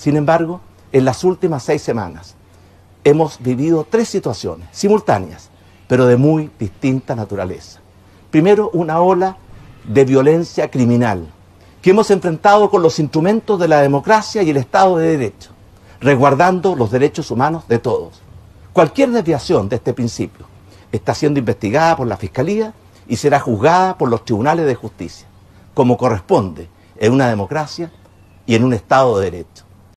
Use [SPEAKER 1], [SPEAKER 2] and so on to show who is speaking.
[SPEAKER 1] Sin embargo, en las últimas seis semanas hemos vivido tres situaciones simultáneas, pero de muy distinta naturaleza. Primero, una ola de violencia criminal que hemos enfrentado con los instrumentos de la democracia y el Estado de Derecho, resguardando los derechos humanos de todos. Cualquier desviación de este principio está siendo investigada por la Fiscalía y será juzgada por los tribunales de justicia, como corresponde en una democracia y en un Estado de Derecho.